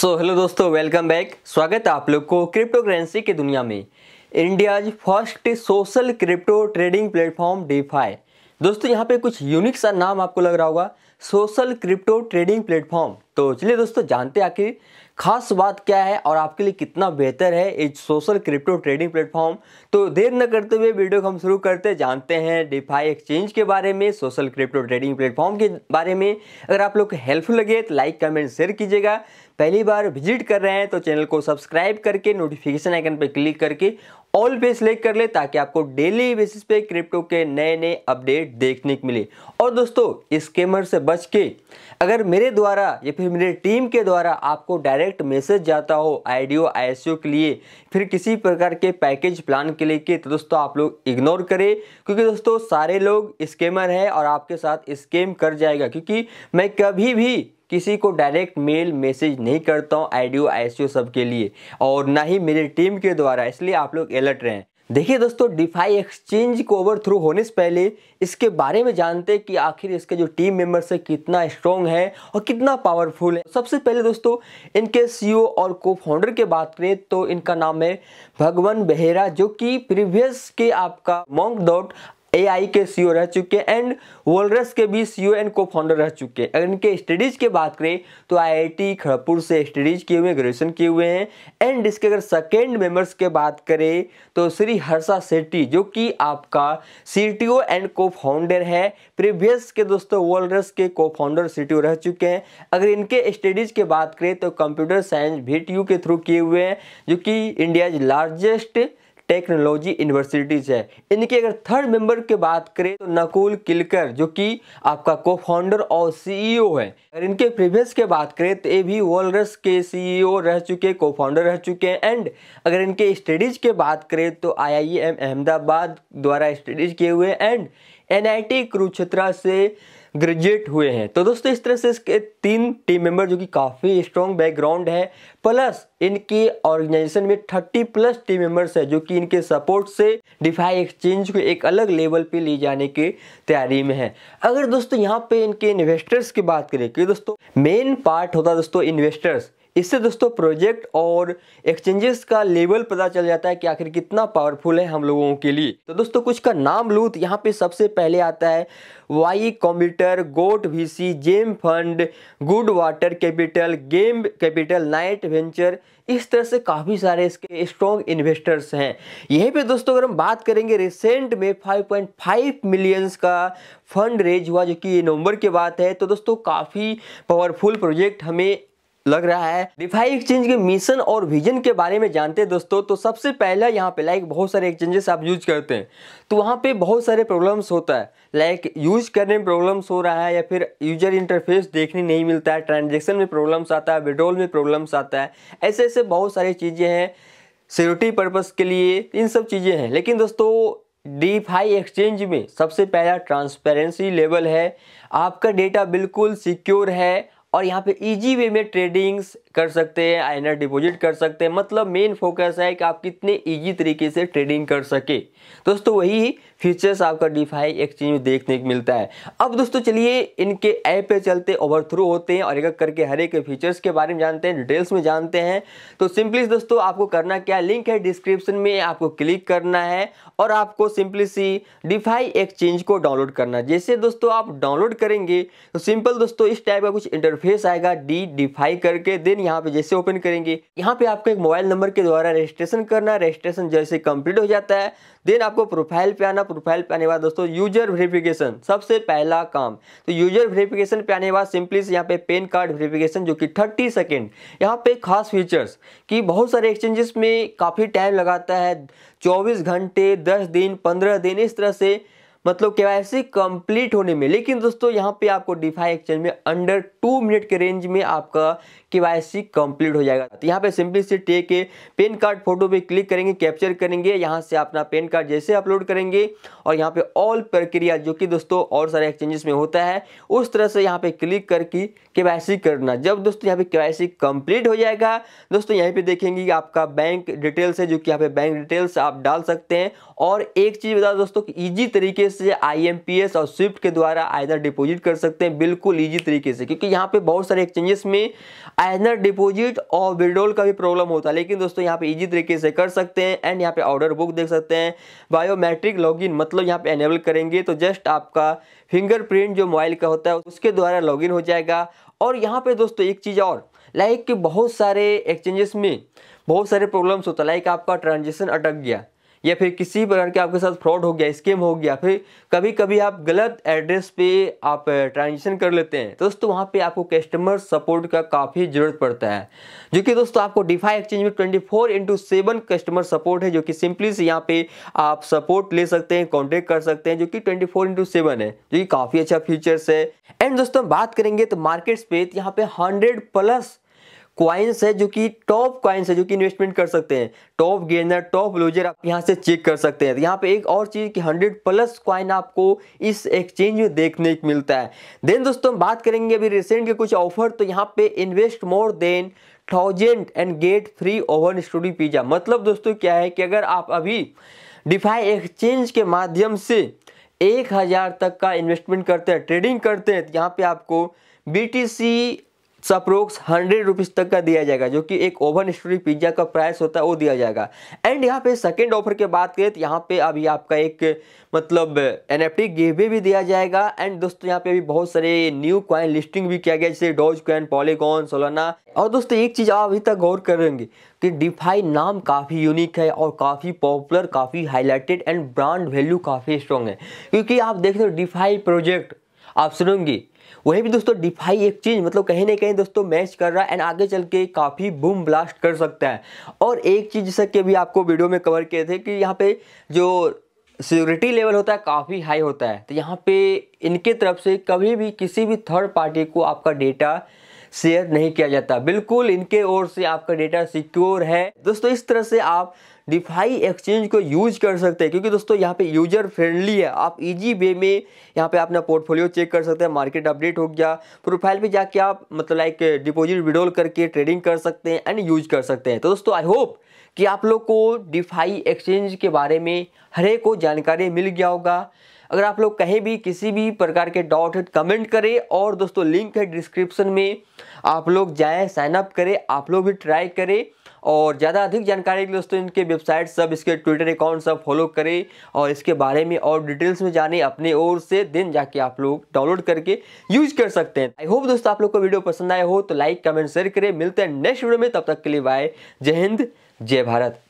सो hello दोस्तों welcome back स्वागत है आप लोग को क्रिप्टो करेंसी की दुनिया में India's first social crypto trading platform DeFi दोस्तों यहाँ पे कुछ यूनिक सा नाम आपको लग रहा होगा सोशल क्रिप्टो ट्रेडिंग प्लेटफॉर्म तो चलिए दोस्तों जानते हैं आखिर खास बात क्या है और आपके लिए कितना बेहतर है ये सोशल क्रिप्टो ट्रेडिंग प्लेटफॉर्म तो देर न करते हुए वीडियो को हम शुरू करते जानते हैं डिफाई एक्सचेंज के बारे में सोशल क्रिप्टो ट्रेडिंग प्लेटफॉर्म के बारे में अगर आप लोग हेल्पफुल लगे तो लाइक कमेंट शेयर कीजिएगा पहली बार विजिट कर रहे हैं तो चैनल को सब्सक्राइब करके नोटिफिकेशन आइकन पर क्लिक करके ऑल पे सिलेक्ट कर ले ताकि आपको डेली बेसिस पे क्रिप्टो के नए नए अपडेट देखने को मिले और दोस्तों स्केमर से बच के अगर मेरे द्वारा या फिर मेरे टीम के द्वारा आपको डायरेक्ट मैसेज जाता हो आईडीओ आईएसओ के लिए फिर किसी प्रकार के पैकेज प्लान के लेके तो दोस्तों आप लोग इग्नोर करें क्योंकि दोस्तों सारे लोग स्केमर हैं और आपके साथ स्केम कर जाएगा क्योंकि मैं कभी भी किसी को डायरेक्ट मेल मैसेज नहीं करता हूँ आई डी ओ सब के लिए और ना ही मेरी टीम के द्वारा इसलिए आप लोग अलर्ट रहें देखिए दोस्तों डिफाई एक्सचेंज को ओवर थ्रू होने से पहले इसके बारे में जानते हैं कि आखिर इसके जो टीम मेंबर्स है कितना स्ट्रॉन्ग है और कितना पावरफुल है सबसे पहले दोस्तों इनके सीईओ e और को फाउंडर की बात करें तो इनका नाम है भगवान बेहरा जो कि प्रीवियस के आपका मॉन्क डॉट एआई के सीईओ e रह चुके हैं एंड वोलरस के भी सीईओ एंड को फाउंडर रह चुके हैं अगर इनके स्टडीज़ की बात करें तो आईआईटी खड़गपुर से स्टडीज़ किए हुए ग्रेजुएशन किए हुए हैं एंड इसके अगर सेकेंड मेंबर्स के बात करें तो श्री हर्षा सेट्टी जो कि आपका सी एंड को फाउंडर है प्रीवियस के दोस्तों वोलरस के को फाउंडर सी रह चुके हैं अगर इनके स्टडीज़ की बात करें तो कंप्यूटर साइंस भी के थ्रू किए हुए हैं जो कि इंडियाज लार्जेस्ट टेक्नोलॉजी यूनिवर्सिटीज है इनके अगर थर्ड मेंबर की बात करें तो नकुल किलकर जो कि आपका को फाउंडर और सीईओ e है अगर इनके प्रीवियस के बात करें तो ये भी वॉलरस के सीईओ रह चुके को फाउंडर रह चुके हैं एंड अगर इनके स्टडीज के बात करें तो आई अहमदाबाद द्वारा स्टडीज किए हुए एंड एनआईटी कुरुक्षेत्रा से ग्रेजुएट हुए हैं तो दोस्तों इस तरह से इसके तीन टीम मेंबर जो कि काफ़ी स्ट्रॉन्ग बैकग्राउंड है प्लस इनके ऑर्गेनाइजेशन में 30 प्लस टीम मेंबर्स है जो कि इनके सपोर्ट से डिफाई एक्सचेंज को एक अलग लेवल पे ले जाने की तैयारी में है अगर दोस्तों यहाँ पे इनके इन्वेस्टर्स की बात करें कि दोस्तों मेन पार्ट होता है दोस्तों इन्वेस्टर्स इससे दोस्तों प्रोजेक्ट और एक्सचेंजेस का लेवल पता चल जाता है कि आखिर कितना पावरफुल है हम लोगों के लिए तो दोस्तों कुछ का नाम लू तो यहाँ पे सबसे पहले आता है Y computer goat VC Gem Fund Good Water Capital Game Capital Knight Venture इस तरह से काफ़ी सारे इसके स्ट्रॉन्ग इन्वेस्टर्स हैं यहीं पे दोस्तों अगर हम बात करेंगे रिसेंट में 5.5 मिलियंस का फंड रेज हुआ जो कि नवंबर की बात है तो दोस्तों काफ़ी पावरफुल प्रोजेक्ट हमें लग रहा है डिफाई एक्सचेंज के मिशन और विजन के बारे में जानते हैं दोस्तों तो सबसे पहला यहाँ पे लाइक बहुत सारे एक्सचेंजेस आप यूज करते हैं तो वहाँ पे बहुत सारे प्रॉब्लम्स होता है लाइक यूज करने में प्रॉब्लम्स हो रहा है या फिर यूजर इंटरफेस देखने नहीं मिलता है ट्रांजेक्शन में प्रॉब्लम्स आता है विड्रॉल में प्रॉब्लम्स आता है ऐसे ऐसे बहुत सारी चीज़ें हैं सिक्योरिटी पर्पज़ के लिए इन सब चीज़ें हैं लेकिन दोस्तों डीफाई एक्सचेंज में सबसे पहला ट्रांसपेरेंसी लेवल है आपका डेटा बिल्कुल सिक्योर है और यहाँ पे इजी वे में ट्रेडिंग्स कर सकते हैं आईनर डिपॉजिट कर सकते हैं मतलब मेन फोकस है कि आप कितने इजी तरीके से ट्रेडिंग कर सके दोस्तों वही फीचर्स आपका डिफाई एक्सचेंज में देखने को मिलता है अब दोस्तों चलिए इनके ऐप पे चलते ओवर थ्रू होते हैं और एक करके हर एक फीचर्स के बारे में जानते हैं डिटेल्स में जानते हैं तो सिंपली दोस्तों आपको करना क्या लिंक है डिस्क्रिप्शन में आपको क्लिक करना है और आपको सिंपली सी डिफाई एक्सचेंज को डाउनलोड करना जैसे दोस्तों आप डाउनलोड करेंगे तो सिंपल दोस्तों इस टाइप का कुछ इंटरफेस आएगा डी डिफाई करके देन सेक्शन यहाँ पे जैसे ओपन करेंगे यहाँ पे आपको एक मोबाइल नंबर के द्वारा रजिस्ट्रेशन करना है रजिस्ट्रेशन जैसे कंप्लीट हो जाता है देन आपको प्रोफाइल पे आना प्रोफाइल पे आने बाद दोस्तों यूजर वेरिफिकेशन सबसे पहला काम तो यूजर वेरिफिकेशन पे आने बाद सिंपली से यहाँ पे पेन कार्ड वेरिफिकेशन जो कि थर्टी सेकेंड यहाँ पे खास फीचर्स कि बहुत सारे एक्सचेंजेस में काफ़ी टाइम लगाता है चौबीस घंटे दस दिन पंद्रह दिन इस तरह से मतलब के वाई कंप्लीट होने में लेकिन दोस्तों यहाँ पे आपको डिफाई एक्सचेंज में अंडर टू मिनट के रेंज में आपका के वाई कंप्लीट हो जाएगा तो यहाँ पे सिंपली से टे के पेन कार्ड फोटो पे क्लिक करेंगे कैप्चर करेंगे यहाँ से अपना पेन कार्ड जैसे अपलोड करेंगे और यहाँ पे ऑल प्रक्रिया जो कि दोस्तों और सारे एक्सचेंजेस में होता है उस तरह से यहाँ पे क्लिक करके के करना जब दोस्तों यहाँ पे के कंप्लीट हो जाएगा दोस्तों यहीं पे देखेंगे कि आपका बैंक डिटेल्स है जो कि यहाँ पे बैंक डिटेल्स आप डाल सकते हैं और एक चीज़ बता दोस्तों कि ईजी तरीके से आई और स्विफ्ट के द्वारा आयदा डिपोजिट कर सकते हैं बिल्कुल ईजी तरीके से क्योंकि यहाँ पे बहुत सारे एक्सचेंजेस में आइनर डिपोजिट और विड्रोल का भी प्रॉब्लम होता है लेकिन दोस्तों यहाँ पे इजी तरीके से कर सकते हैं एंड यहाँ पे ऑर्डर बुक देख सकते हैं बायोमेट्रिक लॉगिन मतलब यहाँ पे एनेबल करेंगे तो जस्ट आपका फिंगरप्रिंट जो मोबाइल का होता है उसके द्वारा लॉग हो जाएगा और यहाँ पे दोस्तों एक चीज़ और लाइक बहुत सारे एक्सचेंजेस में बहुत सारे प्रॉब्लम्स होता है लाइक आपका ट्रांजेक्शन अटक गया या फिर किसी प्रकार के आपके साथ फ्रॉड हो गया स्केम हो गया फिर कभी कभी आप गलत एड्रेस पे आप ट्रांजेक्शन कर लेते हैं तो दोस्तों वहाँ पे आपको कस्टमर सपोर्ट का काफ़ी ज़रूरत पड़ता है जो कि दोस्तों आपको डिफाई एक्सचेंज में twenty four into seven customer support है जो कि सिंपली से यहाँ पे आप सपोर्ट ले सकते हैं कॉन्टेक्ट कर सकते हैं जो कि ट्वेंटी फोर इंटू सेवन है जो कि काफ़ी अच्छा फीचर्स है एंड दोस्तों बात करेंगे तो मार्केट्स पे तो यहाँ पे हंड्रेड प्लस क्वाइंस है जो कि टॉप क्वाइंस है जो कि इन्वेस्टमेंट कर सकते हैं टॉप गेनर टॉप लूजर आप यहाँ से चेक कर सकते हैं यहाँ पे एक और चीज़ कि 100 प्लस क्वाइन आपको इस एक्सचेंज में देखने को मिलता है देन दोस्तों हम बात करेंगे अभी रिसेंट के कुछ ऑफर तो यहाँ पे invest more than thousand and get free oven studio pizza मतलब दोस्तों क्या है कि अगर आप अभी डिफाई एक्सचेंज के माध्यम से एक हज़ार तक का इन्वेस्टमेंट करते हैं ट्रेडिंग करते हैं तो यहाँ पे आपको B T C approx hundred rupees तक का दिया जाएगा जो कि एक ओवन स्टोरी पिज्ज़ा का प्राइस होता है वो दिया जाएगा एंड यहाँ पे सेकंड ऑफर के बात करें तो यहाँ पे अभी आपका एक मतलब एन एफ टी भी दिया जाएगा एंड दोस्तों यहाँ पे अभी बहुत सारे न्यू क्वाइन लिस्टिंग भी किया गया जैसे डॉज क्वाइन पॉलीकॉन सोलाना और दोस्तों एक चीज़ आप अभी तक गौर करेंगे कि डिफाई नाम काफ़ी यूनिक है और काफ़ी पॉपुलर काफ़ी हाईलाइटेड एंड ब्रांड वैल्यू काफ़ी स्ट्रॉन्ग है क्योंकि आप देख रहे हो डिफाई प्रोजेक्ट ऑप्शन होंगी वहीं भी दोस्तों डिफाई एक चीज़ मतलब कहीं ना कहीं दोस्तों मैच कर रहा है एंड आगे चल के काफ़ी बूम ब्लास्ट कर सकता है और एक चीज़ जैसा कि अभी आपको वीडियो में कवर किए थे कि यहाँ पे जो सिक्योरिटी लेवल होता है काफ़ी हाई होता है तो यहाँ पे इनके तरफ से कभी भी किसी भी थर्ड पार्टी को आपका डेटा शेयर नहीं किया जाता बिल्कुल इनके ओर से आपका डेटा सिक्योर है दोस्तों इस तरह से आप डिफाई एक्सचेंज को यूज कर सकते हैं क्योंकि दोस्तों यहाँ पे यूजर फ्रेंडली है आप इजी वे में यहाँ पे अपना पोर्टफोलियो चेक कर सकते हैं मार्केट अपडेट हो गया प्रोफाइल पे जाके आप मतलब लाइक डिपॉजिट विड्रॉल करके ट्रेडिंग कर सकते हैं एंड यूज कर सकते हैं तो दोस्तों आई होप कि आप लोग को डिफाई एक्सचेंज के बारे में हरे को जानकारी मिल गया होगा अगर आप लोग कहीं भी किसी भी प्रकार के डाउट है कमेंट करें और दोस्तों लिंक है डिस्क्रिप्शन में आप लोग जाएँ साइनअप करें आप लोग भी ट्राई करें और ज़्यादा अधिक जानकारी के लिए दोस्तों इनके वेबसाइट सब इसके ट्विटर अकाउंट सब फॉलो करें और इसके बारे में और डिटेल्स में जाने अपने ओर से दिन जाके आप लोग डाउनलोड करके यूज कर सकते हैं आई होप दोस्तों आप लोग को वीडियो पसंद आया हो तो लाइक कमेंट शेयर करें मिलते हैं नेक्स्ट वीडियो में तब तक के लिए बाय जय हिंद जय भारत